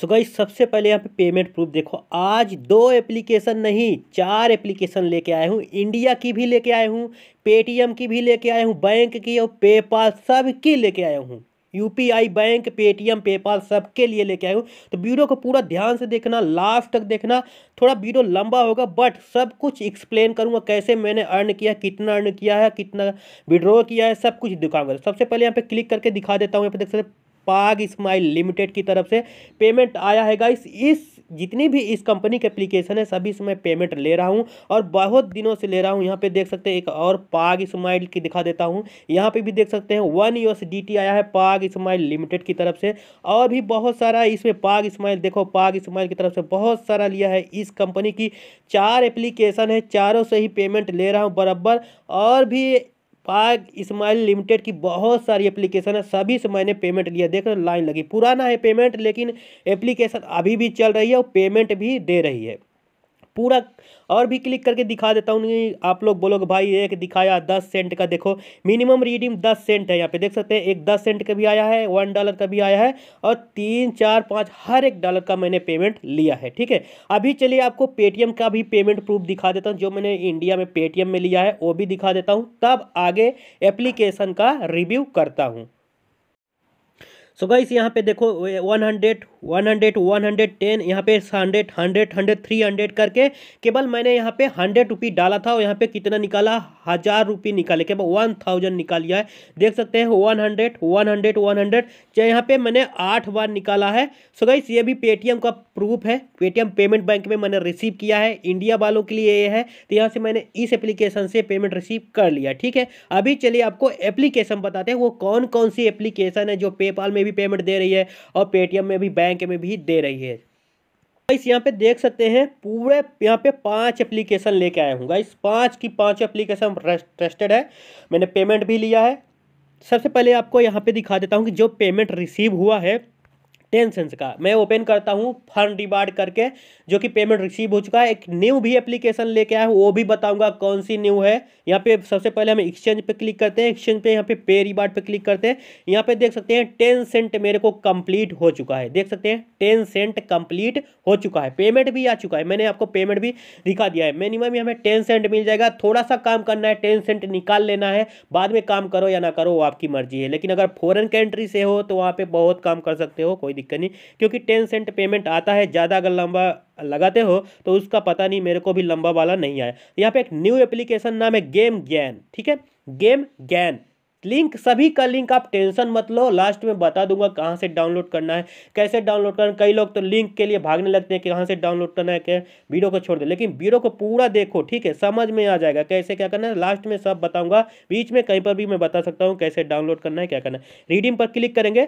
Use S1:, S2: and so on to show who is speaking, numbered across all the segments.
S1: सो गई सबसे पहले यहाँ पे पेमेंट प्रूफ देखो आज दो एप्लीकेशन नहीं चार एप्लीकेशन लेके आए हूँ इंडिया की भी लेके आए हूँ पेटीएम की भी लेके आए हूँ बैंक की और पेपाल सब की लेके आया हूँ यूपीआई बैंक पेटीएम पेपाल सब के लिए लेके आए हूँ तो वीडियो को पूरा ध्यान से देखना लास्ट तक देखना थोड़ा वीडियो लंबा होगा बट सब कुछ एक्सप्लेन करूँगा कैसे मैंने अर्न किया कितना अर्न किया है कितना विड्रॉ किया है सब कुछ दिखाऊंगा सबसे पहले यहाँ पे क्लिक करके दिखा देता हूँ यहाँ पे देख सकते पाग स्माइल लिमिटेड की तरफ से पेमेंट आया है गाइस इस जितनी भी इस कंपनी के एप्लीकेशन है सभी से मैं पेमेंट ले रहा हूँ और बहुत दिनों से ले रहा हूँ यहाँ पे देख सकते हैं एक और पाग इस्माइल की दिखा देता हूँ यहाँ पे भी देख सकते हैं वन यूएस डी आया है पाग स्माइल लिमिटेड की तरफ से और भी बहुत सारा इसमें पाग इस्माइल देखो पाग स्माइल की तरफ से बहुत सारा लिया है इस कंपनी की चार एप्लीकेशन है चारों से ही पेमेंट ले रहा हूँ बराबर और भी पाग इस्माइल लिमिटेड की बहुत सारी एप्लीकेशन है सभी से मैंने पेमेंट लिया देख रहे लाइन लगी पुराना है पेमेंट लेकिन एप्लीकेशन अभी भी चल रही है और पेमेंट भी दे रही है पूरा और भी क्लिक करके दिखा देता हूँ आप लोग बोलोगे भाई एक दिखाया दस सेंट का देखो मिनिमम रिडीम दस सेंट है यहाँ पे देख सकते हैं एक दस सेंट का भी आया है वन डॉलर का भी आया है और तीन चार पाँच हर एक डॉलर का मैंने पेमेंट लिया है ठीक है अभी चलिए आपको पेटीएम का भी पेमेंट प्रूफ दिखा देता हूँ जो मैंने इंडिया में पेटीएम में लिया है वो भी दिखा देता हूँ तब आगे एप्लीकेशन का रिव्यू करता हूँ सो गाइस यहाँ पे देखो one hundred one hundred one hundred ten यहाँ पे hundred hundred hundred three hundred करके केवल मैंने यहाँ पे हंड्रेड रुपी डाला था और यहाँ पे कितना निकाला हज़ार रुपी निकाले केवल वन थाउजेंड लिया है देख सकते हैं one hundred one hundred one hundred चाहे यहाँ पे मैंने आठ बार निकाला है सो गाइस ये भी पेटीएम का प्रूफ है पेटीएम पेमेंट बैंक में मैंने रिसीव किया है इंडिया वालों के लिए ये है तो यहाँ से मैंने इस एप्लीकेशन से पेमेंट रिसीव कर लिया ठीक है अभी चलिए आपको एप्लीकेशन बताते हैं वो कौन कौन सी एप्लीकेशन है जो पेपाल में में भी पेमेंट दे रही है और पेटीएम में भी बैंक में भी दे रही है गाइस यहाँ पे देख सकते हैं पूरे यहाँ पे पांच एप्लीकेशन लेके आया हूँ गाइस पांच की पांच एप्लीकेशन ट्रस्टेड है मैंने पेमेंट भी लिया है सबसे पहले आपको यहाँ पे दिखा देता हूँ कि जो पेमेंट रिसीव हुआ है टेन सेंस का मैं ओपन करता हूँ फंड रिवार्ड करके जो कि पेमेंट रिसीव हो चुका है एक न्यू भी एप्लीकेशन लेके आया हूँ वो भी बताऊंगा कौन सी न्यू है यहाँ पे सबसे पहले हम एक्सचेंज पे क्लिक करते हैं एक्सचेंज पे यहाँ पे पे रिवार्ड पे क्लिक करते हैं यहाँ पे देख सकते हैं टेन सेंट मेरे को कम्प्लीट हो चुका है देख सकते हैं टेन सेंट कम्प्लीट हो चुका है पेमेंट भी आ चुका है मैंने आपको पेमेंट भी दिखा दिया है मिनिमम हमें टेन सेंट मिल जाएगा थोड़ा सा काम करना है टेन सेंट निकाल लेना है बाद में काम करो या ना करो वो आपकी मर्जी है लेकिन अगर फॉरन कंट्री से हो तो वहाँ पे बहुत काम कर सकते हो कोई दिक्कत नहीं क्योंकि टेन सेंट पेमेंट आता है ज़्यादा अगर लंबा लगाते हो तो उसका पता नहीं मेरे को भी लंबा वाला नहीं आया यहाँ पे एक न्यू एप्लीकेशन नाम है गेम गैन ठीक है गेम गैन लिंक सभी का लिंक आप टेंशन मत लो लास्ट में बता दूंगा कहाँ से डाउनलोड करना है कैसे डाउनलोड करना कई लोग तो लिंक के लिए भागने लगते हैं कि कहाँ से डाउनलोड करना है क्या वीडियो को छोड़ दे लेकिन वीडियो को पूरा देखो ठीक है समझ में आ जाएगा कैसे क्या करना है लास्ट में सब बताऊंगा बीच में कहीं पर भी मैं बता सकता हूँ कैसे डाउनलोड करना है क्या करना है रीडिंग पर क्लिक करेंगे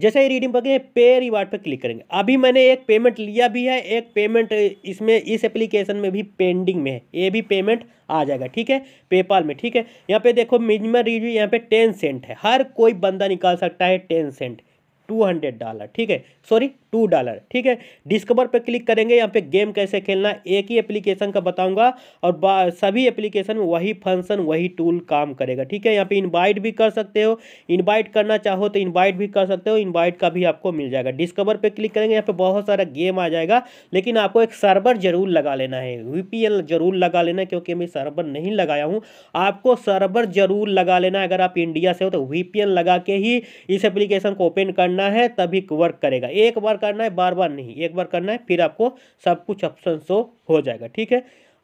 S1: जैसे ही रिडीम पकड़ेंगे पे रिवार्ड पर क्लिक करेंगे अभी मैंने एक पेमेंट लिया भी है एक पेमेंट इसमें इस एप्लीकेशन में भी पेंडिंग में है ये भी पेमेंट आ जाएगा ठीक है पेपाल में ठीक है यहाँ पे देखो मिनिमम रिव्यू यहाँ पे टेन सेंट है हर कोई बंदा निकाल सकता है ten cent two hundred dollar ठीक है सॉरी टू डॉलर ठीक है डिस्कवर पर क्लिक करेंगे यहाँ पे गेम कैसे खेलना एक ही एप्लीकेशन का बताऊंगा और सभी एप्लीकेशन में वही फंक्शन वही टूल काम करेगा ठीक है यहाँ पे इनवाइट भी कर सकते हो इनवाइट करना चाहो तो इनवाइट भी कर सकते हो इनवाइट का भी आपको मिल जाएगा डिस्कवर पर क्लिक करेंगे यहाँ पे बहुत सारा गेम आ जाएगा लेकिन आपको एक सर्वर जरूर लगा लेना है वी जरूर लगा लेना क्योंकि मैं सर्वर नहीं लगाया हूँ आपको सर्वर जरूर लगा लेना अगर आप इंडिया से हो तो वी लगा के ही इस एप्लीकेशन को ओपन करना है तभी वर्क करेगा एक बार करना है बार बार नहीं एक बार करना है फिर आपको सब कुछ ऑप्शन शो हो जाएगा ठीक है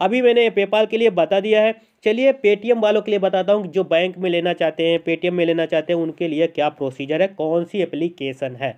S1: अभी मैंने पेपाल के लिए बता दिया है चलिए पेटीएम वालों के लिए बताता हूँ जो बैंक में लेना चाहते हैं पेटीएम में लेना चाहते हैं उनके लिए क्या प्रोसीजर है कौन सी एप्लीकेशन है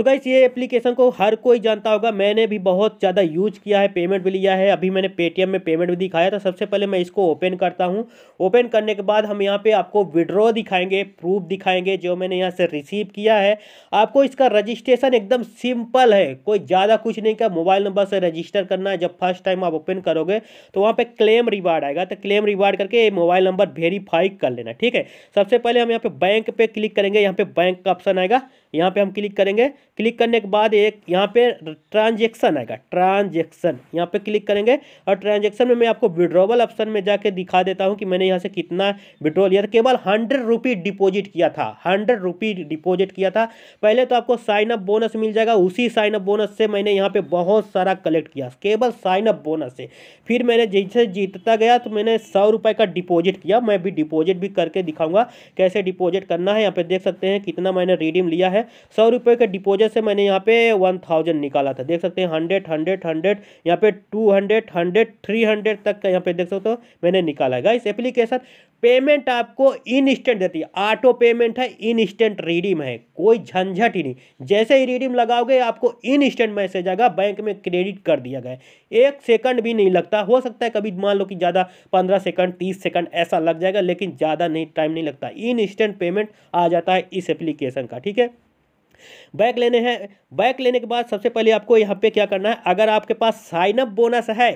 S1: तो गाइस ये एप्लीकेशन को हर कोई जानता होगा मैंने भी बहुत ज़्यादा यूज किया है पेमेंट भी लिया है अभी मैंने पेटीएम में पेमेंट भी दिखाया था सबसे पहले मैं इसको ओपन करता हूँ ओपन करने के बाद हम यहाँ पे आपको विड्रॉ दिखाएंगे प्रूफ दिखाएंगे जो मैंने यहाँ से रिसीव किया है आपको इसका रजिस्ट्रेशन एकदम सिंपल है कोई ज़्यादा कुछ नहीं किया मोबाइल नंबर से रजिस्टर करना है जब फर्स्ट टाइम आप ओपन करोगे तो वहाँ पर क्लेम रिवार्ड आएगा तो क्लेम रिवार्ड करके मोबाइल नंबर वेरीफाई कर लेना ठीक है सबसे पहले हम यहाँ पे बैंक पर क्लिक करेंगे यहाँ पर बैंक का ऑप्शन आएगा यहाँ पे हम क्लिक करेंगे क्लिक करने के बाद एक यहाँ पे ट्रांजेक्शन आएगा ट्रांजेक्शन यहाँ पे क्लिक करेंगे और ट्रांजेक्शन में मैं आपको विड्रोवल ऑप्शन में जाके दिखा देता हूँ कि मैंने यहाँ से कितना विड्रॉल यार केवल हंड्रेड रुपी डिपोजिट किया था हंड्रेड रुपी डिपोजिट किया था पहले तो आपको साइन अप बोनस मिल जाएगा उसी साइन अप बोनस से मैंने यहाँ पे बहुत सारा कलेक्ट किया केवल साइन अप बोनस से फिर मैंने जैसे जीतता गया तो मैंने सौ रुपये का डिपोजिट किया मैं भी डिपोजिट भी करके दिखाऊंगा कैसे डिपोजिट करना है यहाँ पे देख सकते हैं कितना मैंने रिडीम लिया है है सौ रुपये के डिपोजिट से मैंने यहाँ पे वन थाउजेंड निकाला था देख सकते हैं हंड्रेड हंड्रेड हंड्रेड यहाँ पे two hundred hundred three hundred तक का यहाँ पे देख सकते हो मैंने निकाला है इस एप्लीकेशन पेमेंट आपको इन इंस्टेंट देती है ऑटो पेमेंट है इन इंस्टेंट रिडीम है कोई झंझट ही नहीं जैसे ही रिडीम लगाओगे आपको इन इंस्टेंट मैसेज आएगा बैंक में क्रेडिट कर दिया गया एक सेकंड भी नहीं लगता हो सकता है कभी मान लो कि ज़्यादा पंद्रह सेकंड तीस सेकंड ऐसा लग जाएगा लेकिन ज़्यादा नहीं टाइम नहीं लगता इन इंस्टेंट पेमेंट आ जाता है इस एप्लीकेशन का ठीक है बैक लेने हैं बैक लेने के बाद सबसे पहले आपको यहाँ पे क्या करना है अगर आपके पास साइनअप बोनस है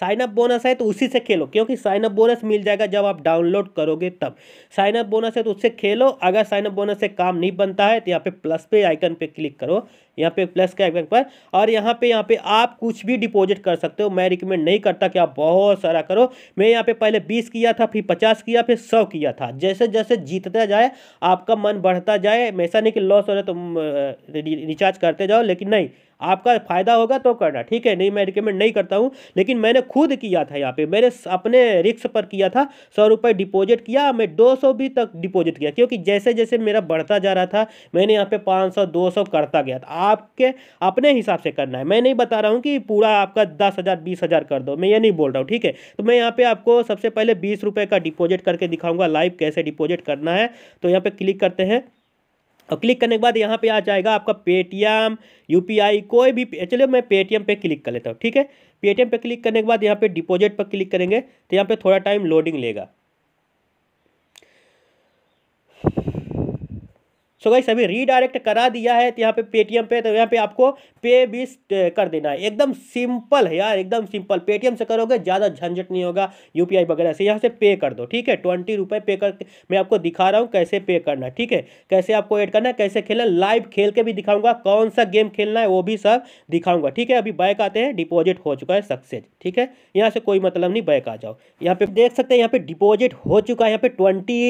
S1: साइनअप बोनस है तो उसी से खेलो क्योंकि साइनअप बोनस मिल जाएगा जब आप डाउनलोड करोगे तब साइनअप बोनस है तो उससे खेलो अगर साइनअप बोनस से काम नहीं बनता है तो यहाँ पे प्लस पे आइकन पे क्लिक करो यहाँ पे प्लस का एग्जैक्ट पर और यहाँ पे यहाँ पे आप कुछ भी डिपॉजिट कर सकते हो मैं रिकमेंड नहीं करता कि आप बहुत सारा करो मैं यहाँ पे पहले बीस किया था फिर पचास किया फिर सौ किया था जैसे जैसे जीतता जाए आपका मन बढ़ता जाए ऐसा नहीं कि लॉस हो रहा तो रिचार्ज करते जाओ लेकिन नहीं आपका फायदा होगा तो करना ठीक है नहीं मैं रिकमेंड नहीं करता हूँ लेकिन मैंने खुद किया था यहाँ पे मैंने अपने रिक्स पर किया था सौ रुपये डिपॉजिट किया मैं दो सौ भी तक डिपॉजिट किया क्योंकि जैसे जैसे मेरा बढ़ता जा रहा था मैंने यहाँ पे पाँच सौ दो सौ करता गया था आपके अपने हिसाब से करना है मैं नहीं बता रहा हूँ कि पूरा आपका दस हज़ार बीस हज़ार कर दो मैं ये नहीं बोल रहा हूँ ठीक है तो मैं यहाँ पे आपको सबसे पहले बीस रुपये का डिपॉजिट करके दिखाऊंगा लाइव कैसे डिपॉजिट करना है तो यहाँ पर क्लिक करते हैं और क्लिक करने के बाद यहाँ पे आ जाएगा आपका पेटीएम यू कोई भी चलिए मैं पेटीएम पे क्लिक कर लेता हूँ ठीक है पेटीएम पे क्लिक करने के बाद यहाँ पे डिपॉजिट पर क्लिक करेंगे तो यहाँ पे थोड़ा टाइम लोडिंग लेगा सो गाइस अभी रीडायरेक्ट करा दिया है तो यहाँ पे पेटीएम पे तो यहाँ पे आपको पे भी कर देना है एकदम सिंपल है यार एकदम सिंपल पेटीएम से करोगे ज़्यादा झंझट नहीं होगा यूपीआई वगैरह से यहाँ से पे कर दो ठीक है ट्वेंटी रुपये पे कर मैं आपको दिखा रहा हूँ कैसे पे करना ठीक है कैसे आपको एड करना है कैसे खेलना लाइव खेल के भी दिखाऊंगा कौन सा गेम खेलना है वो भी सब दिखाऊंगा ठीक है अभी बैक आते हैं डिपॉजिट हो चुका है सक्सेस ठीक है यहाँ से कोई मतलब नहीं बैक आ जाओ यहाँ पे देख सकते हैं यहाँ पे डिपॉजिट हो चुका है यहाँ पे ट्वेंटी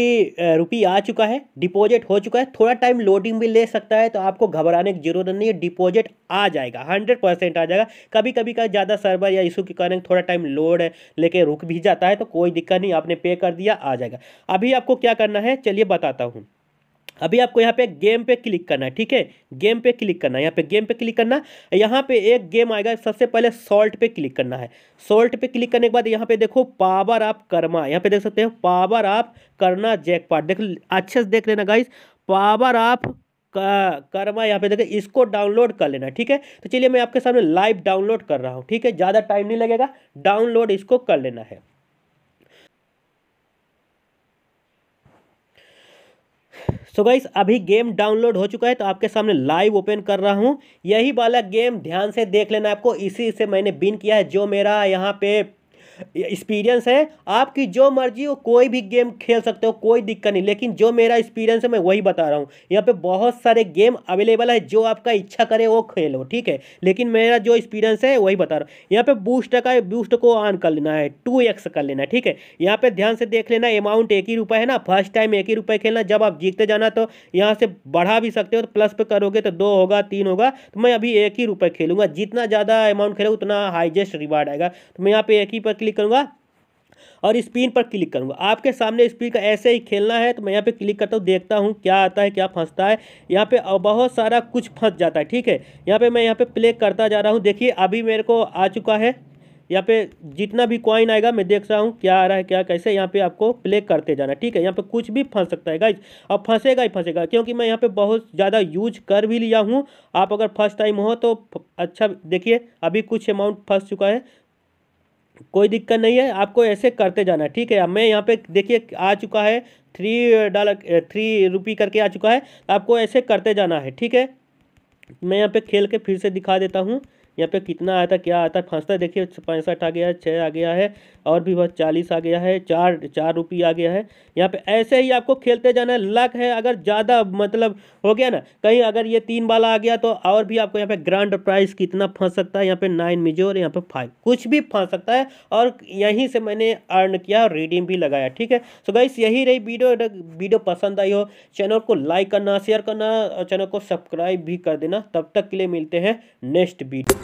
S1: रुपी आ चुका है डिपॉजिट हो चुका है थोड़ा टाइम लोडिंग भी ले सकता है तो आपको घबराने की जरूरत नहीं है डिपॉजिट आ जाएगा हंड्रेड परसेंट आ जाएगा कभी कभी का ज़्यादा सर्वर या इशू के कारण थोड़ा टाइम लोड है लेके रुक भी जाता है तो कोई दिक्कत नहीं आपने पे कर दिया आ जाएगा अभी आपको क्या करना है चलिए बताता हूँ अभी आपको यहाँ पे गेम पे क्लिक करना है ठीक है गेम पे क्लिक करना है यहाँ पे गेम पे क्लिक करना यहाँ पे एक गेम आएगा सबसे पहले सॉल्ट पे क्लिक करना है सॉल्ट पे क्लिक करने के बाद यहाँ पे देखो पावर आप कर्मा यहाँ पे देख सकते हो पावर आप करना जैकपॉट देख अच्छे से देख लेना गाइस पावर ऑफ कर्मा यहाँ पे देखें इसको डाउनलोड कर लेना ठीक है तो चलिए मैं आपके सामने लाइव डाउनलोड कर रहा हूँ ठीक है ज़्यादा टाइम नहीं लगेगा डाउनलोड इसको कर लेना है सो so गाइस अभी गेम डाउनलोड हो चुका है तो आपके सामने लाइव ओपन कर रहा हूँ यही वाला गेम ध्यान से देख लेना आपको इसी से मैंने बिन किया है जो मेरा यहाँ पे एक्सपीरियंस है आपकी जो मर्जी हो कोई भी गेम खेल सकते हो कोई दिक्कत नहीं लेकिन जो मेरा एक्सपीरियंस है मैं वही बता रहा हूँ यहाँ पे बहुत सारे गेम अवेलेबल है जो आपका इच्छा करे वो खेलो ठीक है लेकिन मेरा जो एक्सपीरियंस है वही बता रहा हूँ यहाँ पे बूस्ट का बूस्ट को ऑन कर लेना है टू एक्स कर लेना है ठीक है यहाँ पे ध्यान से देख लेना अमाउंट एक ही रुपये है ना फर्स्ट टाइम एक ही रुपये खेलना जब आप जीतते जाना तो यहाँ से बढ़ा भी सकते हो तो प्लस पे करोगे तो दो होगा तीन होगा तो मैं अभी एक ही रुपये खेलूंगा जितना ज़्यादा अमाउंट खेलूँ उतना हाइजेस्ट रिवार्ड आएगा तो मैं यहाँ पे एक ही पर क्लिक करूँगा और स्पिन पर क्लिक करूँगा आपके सामने स्पिन का ऐसे ही खेलना है तो मैं यहाँ पे क्लिक करता हूँ देखता हूँ क्या आता है क्या फंसता है यहाँ पे बहुत सारा कुछ फंस जाता है ठीक है यहाँ पे मैं यहाँ पे प्ले करता जा रहा हूँ देखिए अभी मेरे को आ चुका है यहाँ पे जितना भी कॉइन आएगा मैं देख रहा हूँ क्या आ रहा है क्या कैसे यहाँ पे आपको प्ले करते जाना ठीक है यहाँ पे कुछ भी फंस सकता है गाइज अब फंसेगा ही फंसेगा क्योंकि मैं यहाँ पे बहुत ज़्यादा यूज कर भी लिया हूँ आप अगर फर्स्ट टाइम हो तो अच्छा देखिए अभी कुछ अमाउंट फंस चुका है कोई दिक्कत नहीं है आपको ऐसे करते जाना ठीक है मैं यहाँ पे देखिए आ चुका है थ्री डॉलर थ्री रुपी करके आ चुका है आपको ऐसे करते जाना है ठीक है मैं यहाँ पे खेल के फिर से दिखा देता हूँ यहाँ पे कितना आया था क्या आया था फंसता देखिए पैंसठ आ गया है छः आ गया है और भी बहुत चालीस आ गया है चार चार रुपये आ गया है यहाँ पे ऐसे ही आपको खेलते जाना है लक है अगर ज़्यादा मतलब हो गया ना कहीं अगर ये तीन वाला आ गया तो और भी आपको यहाँ पे ग्रांड प्राइस कितना फंस सकता है यहाँ पे नाइन मिजो और यहाँ पे फाइव कुछ भी फंस सकता है और यहीं से मैंने अर्न किया और रीडिंग भी लगाया ठीक है सो तो गाइस यही रही वीडियो वीडियो पसंद आई हो चैनल को लाइक करना शेयर करना और चैनल को सब्सक्राइब भी कर देना तब तक के लिए मिलते हैं नेक्स्ट वीडियो